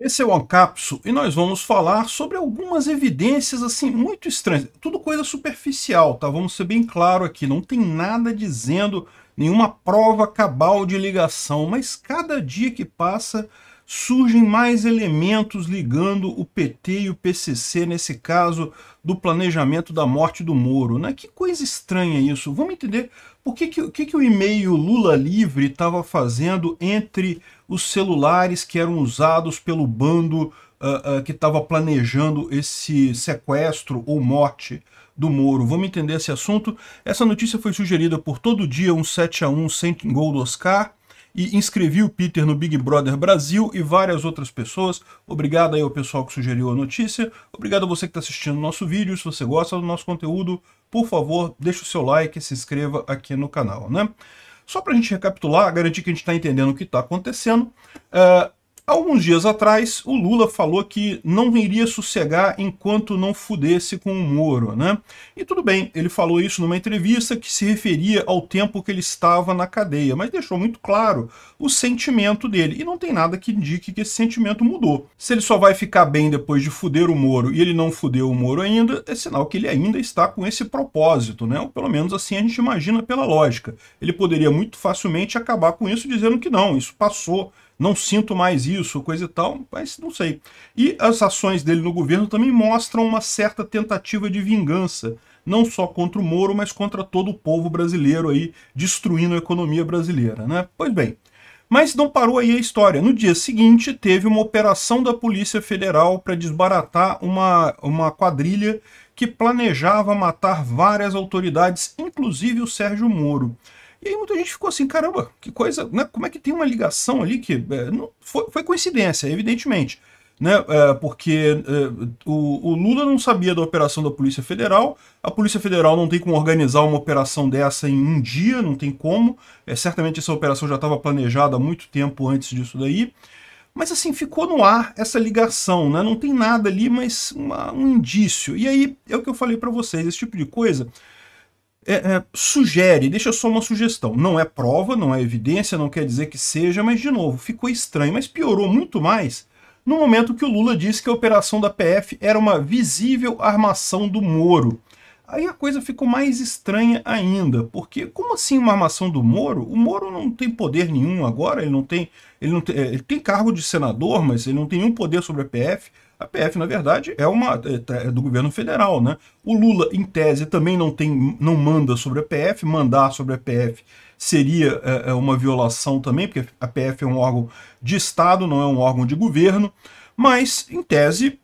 Esse é o Ancapso e nós vamos falar sobre algumas evidências assim muito estranhas. Tudo coisa superficial, tá? Vamos ser bem claro aqui, não tem nada dizendo nenhuma prova cabal de ligação, mas cada dia que passa surgem mais elementos ligando o PT e o PCC, nesse caso do planejamento da morte do Moro. Né? Que coisa estranha isso. Vamos entender por que, que, que, que o e-mail Lula Livre estava fazendo entre os celulares que eram usados pelo bando uh, uh, que estava planejando esse sequestro ou morte do Moro. Vamos entender esse assunto. Essa notícia foi sugerida por Todo Dia um 7 a 1 sem gol do Oscar e inscrevi o Peter no Big Brother Brasil e várias outras pessoas. Obrigado aí ao pessoal que sugeriu a notícia. Obrigado a você que está assistindo o nosso vídeo. Se você gosta do nosso conteúdo, por favor, deixe o seu like e se inscreva aqui no canal, né? Só para a gente recapitular, garantir que a gente está entendendo o que está acontecendo, uh, Alguns dias atrás, o Lula falou que não iria sossegar enquanto não fudesse com o Moro, né? E tudo bem, ele falou isso numa entrevista que se referia ao tempo que ele estava na cadeia, mas deixou muito claro o sentimento dele. E não tem nada que indique que esse sentimento mudou. Se ele só vai ficar bem depois de fuder o Moro e ele não fudeu o Moro ainda, é sinal que ele ainda está com esse propósito, né? Ou pelo menos assim a gente imagina pela lógica. Ele poderia muito facilmente acabar com isso dizendo que não, isso passou, não sinto mais isso, coisa e tal, mas não sei. E as ações dele no governo também mostram uma certa tentativa de vingança, não só contra o Moro, mas contra todo o povo brasileiro aí, destruindo a economia brasileira, né? Pois bem, mas não parou aí a história. No dia seguinte, teve uma operação da Polícia Federal para desbaratar uma, uma quadrilha que planejava matar várias autoridades, inclusive o Sérgio Moro. E aí muita gente ficou assim, caramba, que coisa, né? Como é que tem uma ligação ali que é, não, foi, foi, coincidência, evidentemente, né? É, porque é, o, o, Lula não sabia da operação da Polícia Federal, a Polícia Federal não tem como organizar uma operação dessa em um dia, não tem como. É, certamente essa operação já estava planejada há muito tempo antes disso daí. Mas assim, ficou no ar essa ligação, né? Não tem nada ali, mas uma, um indício. E aí é o que eu falei para vocês, esse tipo de coisa é, é, sugere, deixa só uma sugestão. Não é prova, não é evidência, não quer dizer que seja, mas de novo, ficou estranho, mas piorou muito mais no momento que o Lula disse que a operação da PF era uma visível armação do Moro. Aí a coisa ficou mais estranha ainda, porque como assim uma armação do Moro? O Moro não tem poder nenhum agora, ele não tem, ele não tem, é, ele tem cargo de senador, mas ele não tem nenhum poder sobre a PF. A PF, na verdade, é uma é, tá, é do governo federal, né? O Lula, em tese, também não tem, não manda sobre a PF, mandar sobre a PF seria é, é, uma violação também, porque a PF é um órgão de Estado, não é um órgão de governo. Mas, em tese,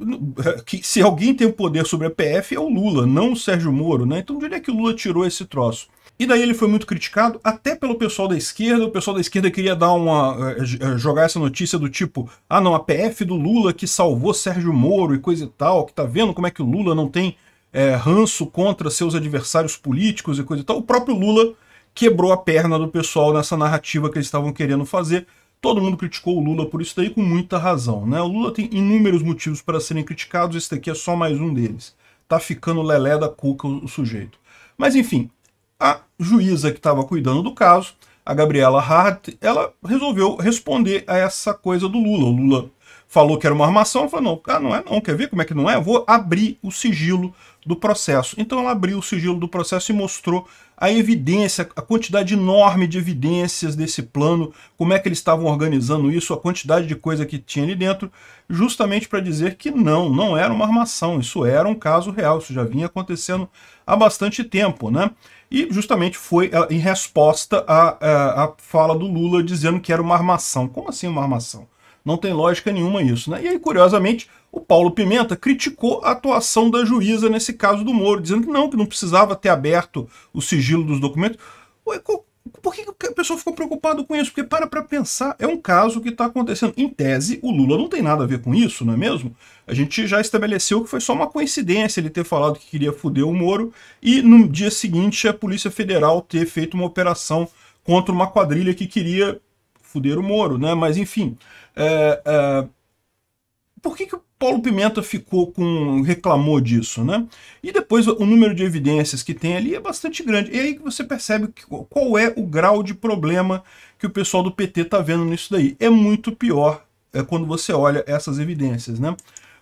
é, que se alguém tem o poder sobre a PF é o Lula, não o Sérgio Moro, né? Então, diria que o Lula tirou esse troço. E daí ele foi muito criticado até pelo pessoal da esquerda. O pessoal da esquerda queria dar uma eh, eh, jogar essa notícia do tipo, ah não, a PF do Lula que salvou Sérgio Moro e coisa e tal, que tá vendo como é que o Lula não tem é, ranço contra seus adversários políticos e coisa e tal. O próprio Lula quebrou a perna do pessoal nessa narrativa que eles estavam querendo fazer. Todo mundo criticou o Lula por isso daí com muita razão, né? O Lula tem inúmeros motivos para serem criticados, esse daqui é só mais um deles. Tá ficando lelé da cuca o sujeito. Mas enfim, a juíza que estava cuidando do caso, a Gabriela Hart, ela resolveu responder a essa coisa do Lula. O Lula falou que era uma armação, ela falou, não, ah, não é não, quer ver como é que não é? Eu vou abrir o sigilo do processo. Então ela abriu o sigilo do processo e mostrou a evidência, a quantidade enorme de evidências desse plano, como é que eles estavam organizando isso, a quantidade de coisa que tinha ali dentro, justamente para dizer que não, não era uma armação, isso era um caso real, isso já vinha acontecendo há bastante tempo, né? E justamente foi eh, em resposta à, eh, à, fala do Lula dizendo que era uma armação. Como assim uma armação? Não tem lógica nenhuma isso, né? E aí, curiosamente, o Paulo Pimenta criticou a atuação da juíza nesse caso do Moro, dizendo que não, que não precisava ter aberto o sigilo dos documentos. Por que a pessoa ficou preocupada com isso? Porque para para pensar, é um caso que está acontecendo. Em tese, o Lula não tem nada a ver com isso, não é mesmo? A gente já estabeleceu que foi só uma coincidência ele ter falado que queria foder o Moro e no dia seguinte a Polícia Federal ter feito uma operação contra uma quadrilha que queria foder o Moro, né? Mas enfim, é, é por que, que o Paulo Pimenta ficou com. reclamou disso, né? E depois o número de evidências que tem ali é bastante grande. E aí que você percebe que, qual é o grau de problema que o pessoal do PT está vendo nisso daí. É muito pior é, quando você olha essas evidências, né?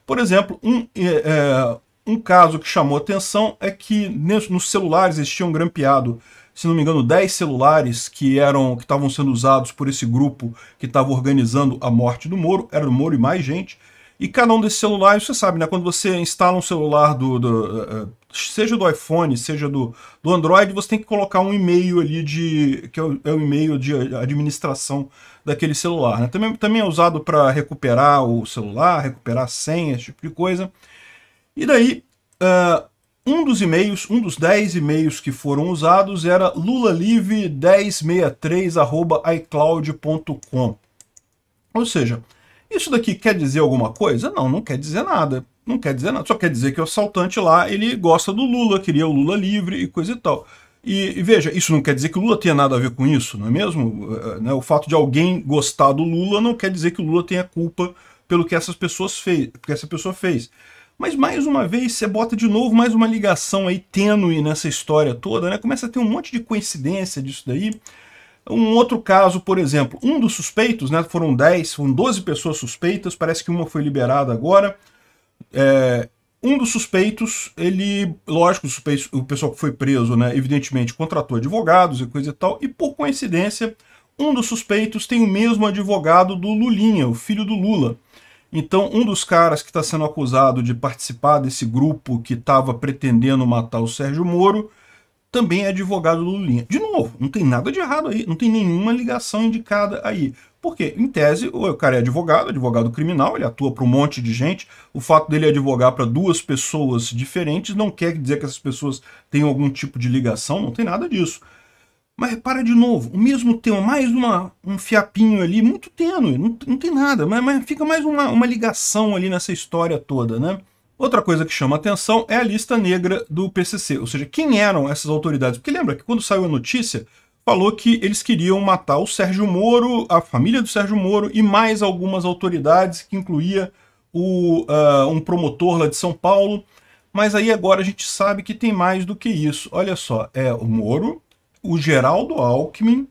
Por exemplo, um, é, é um caso que chamou atenção é que nos celulares eles tinham grampeado, se não me engano, 10 celulares que eram que estavam sendo usados por esse grupo que estava organizando a morte do Moro, era o Moro e mais gente e cada um desses celulares, você sabe, né? Quando você instala um celular do, do eh, eh, seja do iPhone, seja do, do Android, você tem que colocar um e-mail ali de que é o, é o e-mail de administração daquele celular. Né? Também, também é usado para recuperar o celular, recuperar senha, esse tipo de coisa. E daí, uh, um dos e-mails, um dos 10 e-mails que foram usados era lulalive1063.icloud.com. Ou seja, isso daqui quer dizer alguma coisa? Não, não quer dizer nada. Não quer dizer nada. Só quer dizer que o assaltante lá, ele gosta do Lula, queria o Lula livre e coisa e tal. E, e, veja, isso não quer dizer que o Lula tenha nada a ver com isso, não é mesmo? Eh, eh, né? O fato de alguém gostar do Lula não quer dizer que o Lula tenha culpa pelo que essas pessoas fez, que essa pessoa fez. Mas mais uma vez, você bota de novo mais uma ligação aí tênue nessa história toda, né? Começa a ter um monte de coincidência disso daí. Um outro caso, por exemplo, um dos suspeitos, né, foram 10, foram 12 pessoas suspeitas, parece que uma foi liberada agora. É, um dos suspeitos, ele, lógico, o, suspeito, o pessoal que foi preso, né, evidentemente contratou advogados e coisa e tal, e por coincidência, um dos suspeitos tem o mesmo advogado do Lulinha, o filho do Lula. Então, um dos caras que está sendo acusado de participar desse grupo que estava pretendendo matar o Sérgio Moro também é advogado do Lulinha. De novo, não tem nada de errado aí, não tem nenhuma ligação indicada aí. Porque, em tese, o cara é advogado, advogado criminal, ele atua para um monte de gente. O fato dele advogar para duas pessoas diferentes não quer dizer que essas pessoas tenham algum tipo de ligação, não tem nada disso. Mas repara de novo, o mesmo tema, mais uma, um fiapinho ali, muito tênue, não, não tem nada, mas, mas fica mais uma, uma ligação ali nessa história toda, né? Outra coisa que chama atenção é a lista negra do PCC, ou seja, quem eram essas autoridades? Porque lembra que quando saiu a notícia, falou que eles queriam matar o Sérgio Moro, a família do Sérgio Moro e mais algumas autoridades, que incluía o, uh, um promotor lá de São Paulo. Mas aí agora a gente sabe que tem mais do que isso. Olha só, é o Moro, o Geraldo Alckmin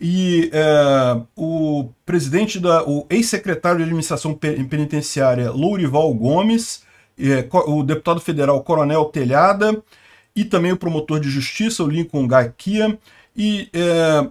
e eh, o presidente da, o ex-secretário de administração penitenciária Lourival Gomes é, o deputado federal Coronel Telhada e também o promotor de justiça, o Lincoln Gaquia. E é,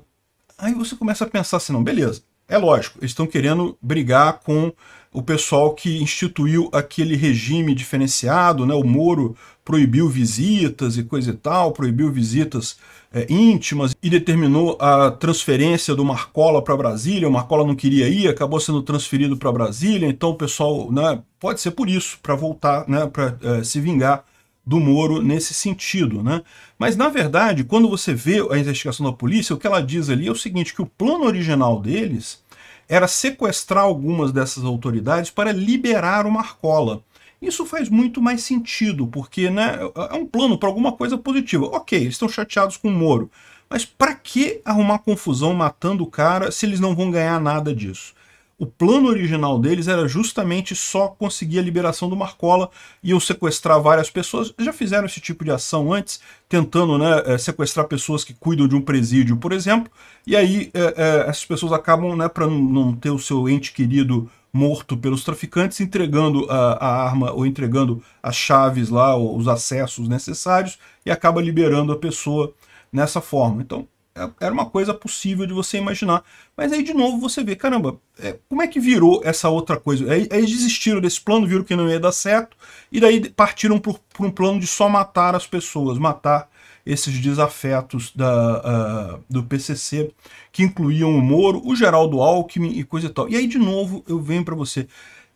aí você começa a pensar assim, não, beleza, é lógico, eles estão querendo brigar com o pessoal que instituiu aquele regime diferenciado, né? o Moro proibiu visitas e coisa e tal, proibiu visitas é, íntimas e determinou a transferência do Marcola para Brasília, o Marcola não queria ir, acabou sendo transferido para Brasília, então o pessoal, né, pode ser por isso, para voltar, né, para é, eh, se vingar do Moro nesse sentido. Né? Mas, na verdade, quando você vê a investigação da polícia, o que ela diz ali é o seguinte, que o plano original deles era sequestrar algumas dessas autoridades para liberar o Marcola. Isso faz muito mais sentido, porque né, é um plano para alguma coisa positiva. Ok, eles estão chateados com o Moro, mas para que arrumar confusão matando o cara se eles não vão ganhar nada disso? O plano original deles era justamente só conseguir a liberação do Marcola, iam sequestrar várias pessoas. Já fizeram esse tipo de ação antes, tentando né, eh, sequestrar pessoas que cuidam de um presídio, por exemplo. E aí é, é, essas pessoas acabam, né, para não ter o seu ente querido morto pelos traficantes, entregando a, a, arma ou entregando as chaves lá, os acessos necessários, e acaba liberando a pessoa nessa forma. Então, é, era uma coisa possível de você imaginar. Mas aí, de novo, você vê, caramba, é, como é que virou essa outra coisa? Aí, eles desistiram desse plano, viram que não ia dar certo, e daí partiram para um plano de só matar as pessoas, matar esses desafetos da, uh, do PCC, que incluíam o Moro, o Geraldo Alckmin e coisa e tal. E aí, de novo, eu venho para você.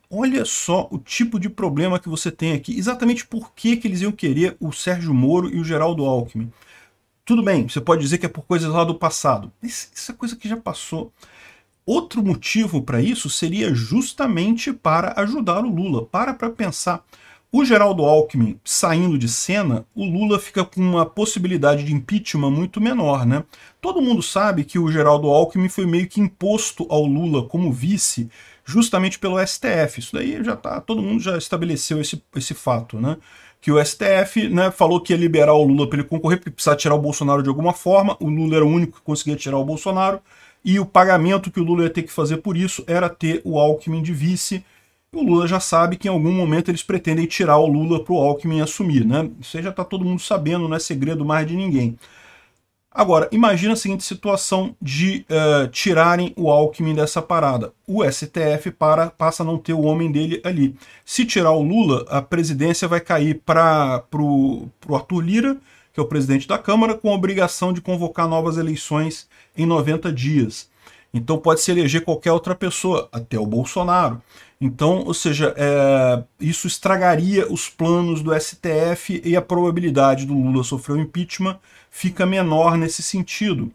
Olha só o tipo de problema que você tem aqui, exatamente por que, que eles iam querer o Sérgio Moro e o Geraldo Alckmin. Tudo bem, você pode dizer que é por coisas lá do passado. Mas isso é coisa que já passou. Outro motivo para isso seria justamente para ajudar o Lula. Para para pensar. O Geraldo Alckmin saindo de cena, o Lula fica com uma possibilidade de impeachment muito menor, né? Todo mundo sabe que o Geraldo Alckmin foi meio que imposto ao Lula como vice justamente pelo STF. Isso daí já tá, todo mundo já estabeleceu esse, esse fato, né? que o STF né, falou que ia liberar o Lula para ele concorrer, porque precisava tirar o Bolsonaro de alguma forma. O Lula era o único que conseguia tirar o Bolsonaro. E o pagamento que o Lula ia ter que fazer por isso era ter o Alckmin de vice. O Lula já sabe que em algum momento eles pretendem tirar o Lula para o Alckmin assumir. Né? Isso aí já está todo mundo sabendo, não é segredo mais de ninguém. Agora, imagina a seguinte situação de uh, tirarem o Alckmin dessa parada. O STF para, passa a não ter o homem dele ali. Se tirar o Lula, a presidência vai cair para o Arthur Lira, que é o presidente da Câmara, com a obrigação de convocar novas eleições em 90 dias. Então pode se eleger qualquer outra pessoa, até o Bolsonaro. Então, ou seja, é, isso estragaria os planos do STF e a probabilidade do Lula sofrer o impeachment fica menor nesse sentido.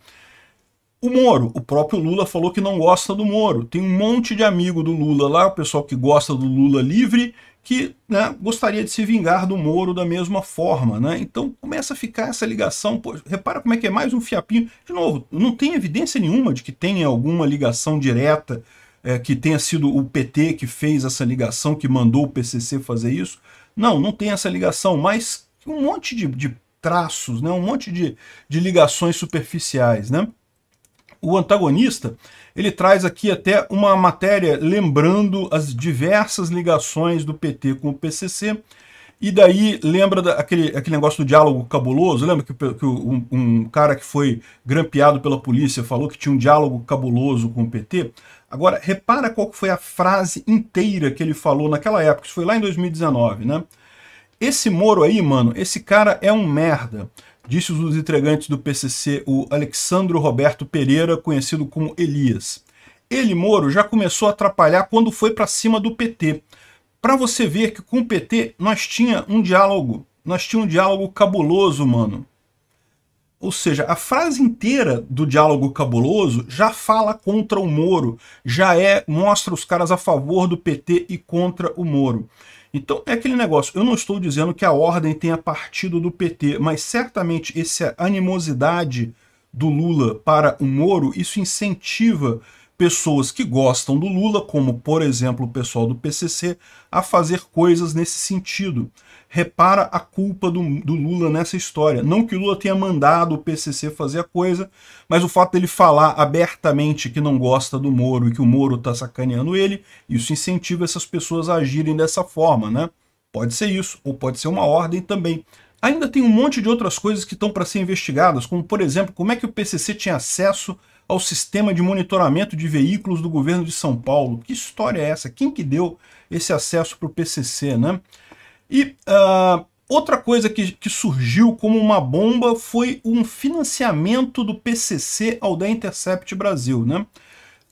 O Moro, o próprio Lula falou que não gosta do Moro. Tem um monte de amigo do Lula lá, o pessoal que gosta do Lula livre que né, gostaria de se vingar do Moro da mesma forma. Né? Então começa a ficar essa ligação. Pô, repara como é que é mais um fiapinho. De novo, não tem evidência nenhuma de que tenha alguma ligação direta, é, que tenha sido o PT que fez essa ligação, que mandou o PCC fazer isso. Não, não tem essa ligação, mas um monte de, de traços, né? um monte de, de ligações superficiais. Né? O antagonista, ele traz aqui até uma matéria lembrando as diversas ligações do PT com o PCC, e daí lembra daquele, aquele negócio do diálogo cabuloso? Lembra que, que um, um, cara que foi grampeado pela polícia falou que tinha um diálogo cabuloso com o PT? Agora, repara qual foi a frase inteira que ele falou naquela época. Isso foi lá em 2019, né? Esse Moro aí, mano, esse cara é um merda disse um dos entregantes do PCC, o Alexandro Roberto Pereira, conhecido como Elias. Ele, Moro, já começou a atrapalhar quando foi para cima do PT. Para você ver que com o PT nós tinha um diálogo, nós tinha um diálogo cabuloso, mano. Ou seja, a frase inteira do diálogo cabuloso já fala contra o Moro, já é mostra os caras a favor do PT e contra o Moro. Então é aquele negócio, eu não estou dizendo que a ordem tenha partido do PT, mas certamente essa é animosidade do Lula para o Moro, isso incentiva pessoas que gostam do Lula, como por exemplo o pessoal do PCC, a fazer coisas nesse sentido. Repara a culpa do, do, Lula nessa história. Não que o Lula tenha mandado o PCC fazer a coisa, mas o fato dele falar abertamente que não gosta do Moro e que o Moro está sacaneando ele, isso incentiva essas pessoas a agirem dessa forma, né? Pode ser isso, ou pode ser uma ordem também. Ainda tem um monte de outras coisas que estão para ser investigadas, como, por exemplo, como é que o PCC tinha acesso ao sistema de monitoramento de veículos do governo de São Paulo. Que história é essa? Quem que deu esse acesso para o PCC, né? E uh, outra coisa que, que surgiu como uma bomba foi um financiamento do PCC ao da Intercept Brasil, né?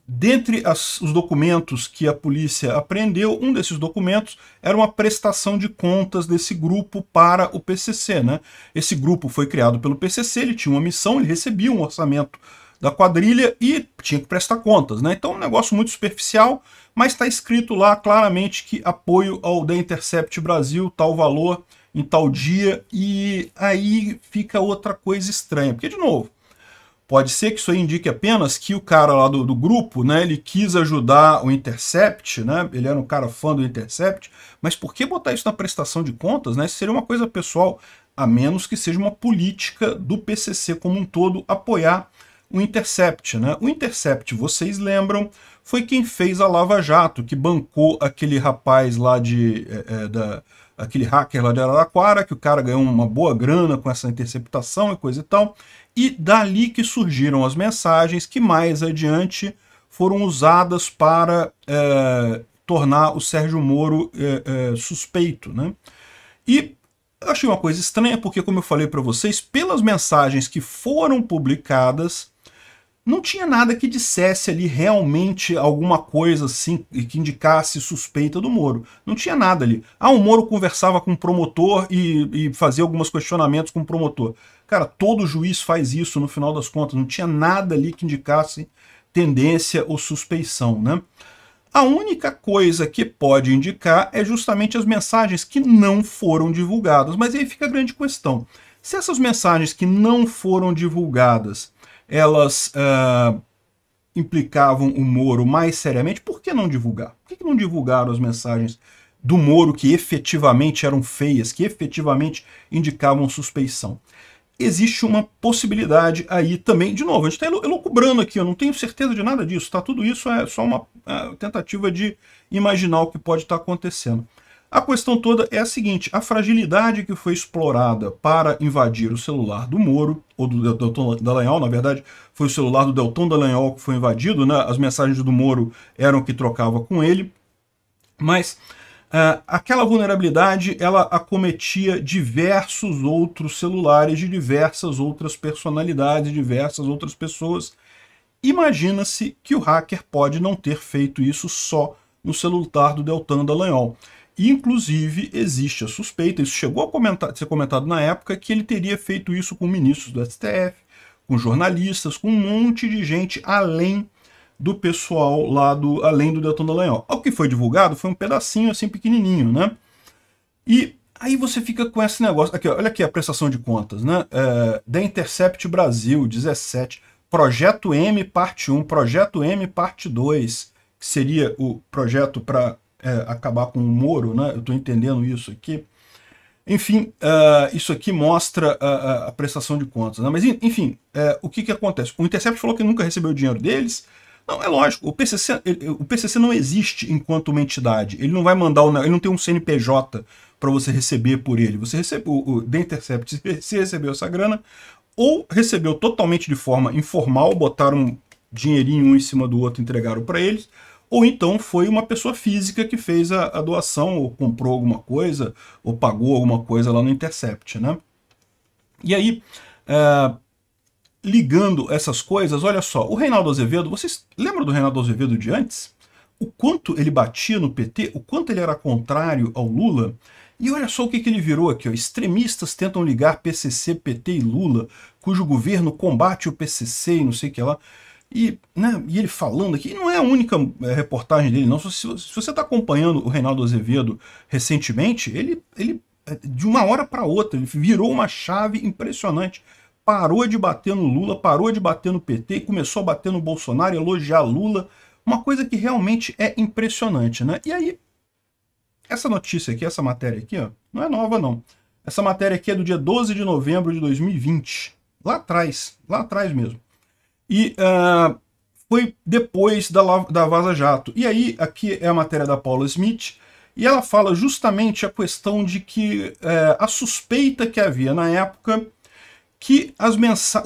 Dentre as, os documentos que a polícia apreendeu, um desses documentos era uma prestação de contas desse grupo para o PCC. Né? Esse grupo foi criado pelo PCC, ele tinha uma missão, ele recebia um orçamento da quadrilha e tinha que prestar contas, né? Então um negócio muito superficial, mas está escrito lá claramente que apoio ao The Intercept Brasil, tal valor em tal dia, e aí fica outra coisa estranha, porque de novo, pode ser que isso aí indique apenas que o cara lá do, do grupo, né, ele quis ajudar o Intercept, né, ele era um cara fã do Intercept, mas por que botar isso na prestação de contas, né, isso seria uma coisa pessoal, a menos que seja uma política do PCC como um todo apoiar o Intercept. Né? O Intercept, vocês lembram, foi quem fez a Lava Jato, que bancou aquele rapaz lá de... É, é, da, aquele hacker lá de Araraquara, que o cara ganhou uma boa grana com essa interceptação e coisa e tal, e dali que surgiram as mensagens que mais adiante foram usadas para é, tornar o Sérgio Moro é, é, suspeito. Né? E achei uma coisa estranha, porque como eu falei para vocês, pelas mensagens que foram publicadas, não tinha nada que dissesse ali realmente alguma coisa assim que indicasse suspeita do Moro. Não tinha nada ali. Ah, o Moro conversava com o promotor e, e fazia alguns questionamentos com o promotor. Cara, todo juiz faz isso no final das contas. Não tinha nada ali que indicasse tendência ou suspeição, né? A única coisa que pode indicar é justamente as mensagens que não foram divulgadas. Mas aí fica a grande questão. Se essas mensagens que não foram divulgadas elas uh, implicavam o Moro mais seriamente, por que não divulgar? Por que não divulgaram as mensagens do Moro que efetivamente eram feias, que efetivamente indicavam suspeição? Existe uma possibilidade aí também, de novo, a gente está elucubrando aqui, eu não tenho certeza de nada disso, tá? Tudo isso é só uma uh, tentativa de imaginar o que pode estar tá acontecendo. A questão toda é a seguinte, a fragilidade que foi explorada para invadir o celular do Moro, ou do Delton Dallagnol, na verdade, foi o celular do Delton Dallagnol que foi invadido, né? as mensagens do Moro eram que trocava com ele, mas uh, aquela vulnerabilidade ela acometia diversos outros celulares de diversas outras personalidades, diversas outras pessoas. Imagina-se que o hacker pode não ter feito isso só no celular do Deltan Dallagnol. Inclusive, existe a suspeita, isso chegou a, comentar, ser comentado na época, que ele teria feito isso com ministros do STF, com jornalistas, com um monte de gente além do pessoal lá do além do Deltan Dallagnol. O que foi divulgado foi um pedacinho assim pequenininho, né? E aí você fica com esse negócio. Aqui, olha aqui a prestação de contas, né? É, The Intercept Brasil 17, Projeto M parte 1, Projeto M parte 2, que seria o projeto para é, acabar com o Moro, né? Eu estou entendendo isso aqui. Enfim, uh, isso aqui mostra a, é, é, a, prestação de contas. Né? Mas, enfim, uh, o que, que acontece? O Intercept falou que nunca recebeu o dinheiro deles. Não, é lógico. O PCC, ele, o PCC não existe enquanto uma entidade. Ele não vai mandar, ele não tem um CNPJ para você receber por ele. Você recebeu o, o The Intercept se recebeu essa grana ou recebeu totalmente de forma informal, botaram um dinheirinho um em cima do outro, entregaram para eles, ou então foi uma pessoa física que fez a, a doação, ou comprou alguma coisa, ou pagou alguma coisa lá no Intercept, né? E aí, é, ligando essas coisas, olha só, o Reinaldo Azevedo, vocês lembram do Reinaldo Azevedo de antes? O quanto ele batia no PT, o quanto ele era contrário ao Lula, e olha só o que, que ele virou aqui, ó. extremistas tentam ligar PCC, PT e Lula, cujo governo combate o PCC e não sei o que lá. E, né, e ele falando aqui, não é a única é, reportagem dele, não. Se, se você está acompanhando o Reinaldo Azevedo recentemente, ele, ele é, de uma hora para outra, ele virou uma chave impressionante. Parou de bater no Lula, parou de bater no PT, começou a bater no Bolsonaro, elogiar Lula. Uma coisa que realmente é impressionante, né? E aí, essa notícia aqui, essa matéria aqui, ó, não é nova, não. Essa matéria aqui é do dia 12 de novembro de 2020. Lá atrás, lá atrás mesmo. E uh, foi depois da, da Vaza Jato. E aí, aqui é a matéria da Paula Smith, e ela fala justamente a questão de que uh, a suspeita que havia na época que as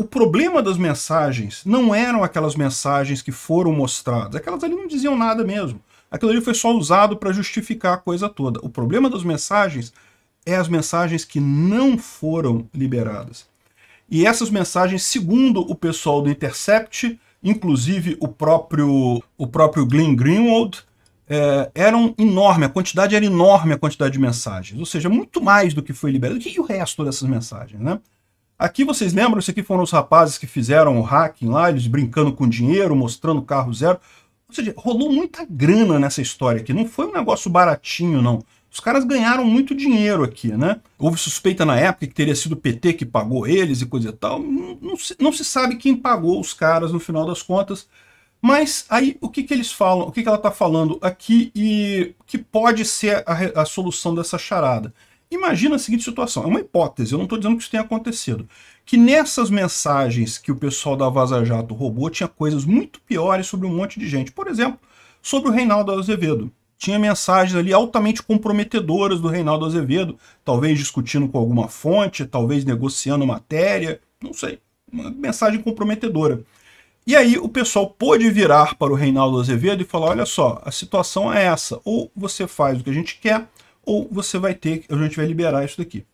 o problema das mensagens não eram aquelas mensagens que foram mostradas, aquelas ali não diziam nada mesmo. Aquilo ali foi só usado para justificar a coisa toda. O problema das mensagens é as mensagens que não foram liberadas. E essas mensagens, segundo o pessoal do Intercept, inclusive o próprio, o próprio Glenn Greenwald, é, eram enorme, a quantidade era enorme, a quantidade de mensagens. Ou seja, muito mais do que foi liberado. E o resto dessas mensagens, né? Aqui vocês lembram, isso aqui foram os rapazes que fizeram o hacking lá, eles brincando com dinheiro, mostrando carro zero. Ou seja, rolou muita grana nessa história aqui. Não foi um negócio baratinho, não. Os caras ganharam muito dinheiro aqui, né? Houve suspeita na época que teria sido o PT que pagou eles e coisa e tal. Não, não, se, não se sabe quem pagou os caras no final das contas. Mas aí o que, que eles falam, o que, que ela está falando aqui e que pode ser a, a solução dessa charada? Imagina a seguinte situação, é uma hipótese, eu não estou dizendo que isso tenha acontecido, que nessas mensagens que o pessoal da Vaza Jato roubou tinha coisas muito piores sobre um monte de gente. Por exemplo, sobre o Reinaldo Azevedo tinha mensagens ali altamente comprometedoras do Reinaldo Azevedo, talvez discutindo com alguma fonte, talvez negociando matéria, não sei, uma mensagem comprometedora. E aí o pessoal pôde virar para o Reinaldo Azevedo e falar, olha só, a situação é essa, ou você faz o que a gente quer, ou você vai ter, a gente vai liberar isso daqui.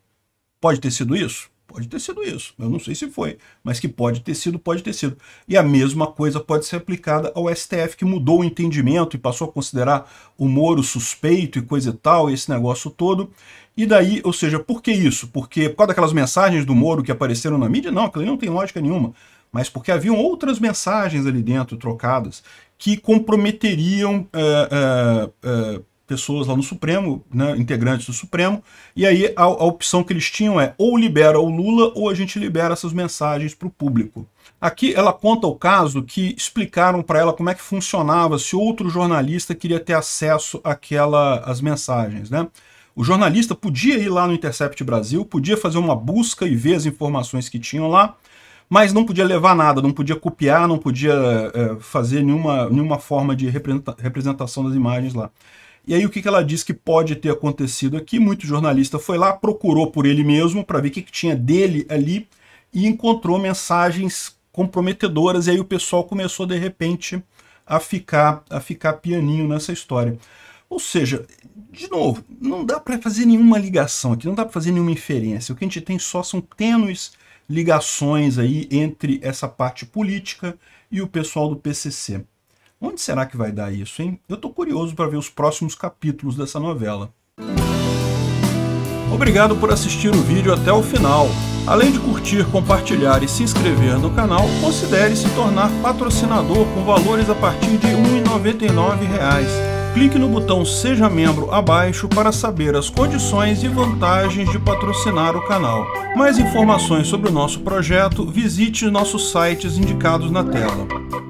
Pode ter sido isso? Pode ter sido isso, eu não sei se foi, mas que pode ter sido, pode ter sido. E a mesma coisa pode ser aplicada ao STF, que mudou o entendimento e passou a considerar o Moro suspeito e coisa e tal, esse negócio todo. E daí, ou seja, por que isso? Porque por causa daquelas mensagens do Moro que apareceram na mídia? Não, aquilo não tem lógica nenhuma. Mas porque haviam outras mensagens ali dentro trocadas que comprometeriam. É, pessoas lá no Supremo, né, integrantes do Supremo, e aí a, a, opção que eles tinham é ou libera o Lula ou a gente libera essas mensagens para o público. Aqui ela conta o caso que explicaram para ela como é que funcionava se outro jornalista queria ter acesso àquela, às mensagens. Né? O jornalista podia ir lá no Intercept Brasil, podia fazer uma busca e ver as informações que tinham lá, mas não podia levar nada, não podia copiar, não podia é, fazer nenhuma, nenhuma forma de representação das imagens lá. E aí o que, que ela diz que pode ter acontecido aqui? Muito jornalista foi lá, procurou por ele mesmo para ver o que, que tinha dele ali e encontrou mensagens comprometedoras. E aí o pessoal começou de repente a ficar, a ficar pianinho nessa história. Ou seja, de novo, não dá para fazer nenhuma ligação aqui, não dá para fazer nenhuma inferência. O que a gente tem só são tênues ligações aí entre essa parte política e o pessoal do PCC. Onde será que vai dar isso, hein? Eu estou curioso para ver os próximos capítulos dessa novela. Obrigado por assistir o vídeo até o final. Além de curtir, compartilhar e se inscrever no canal, considere se tornar patrocinador com valores a partir de R$ 1,99 clique no botão Seja Membro abaixo para saber as condições e vantagens de patrocinar o canal. Mais informações sobre o nosso projeto, visite nossos sites indicados na tela.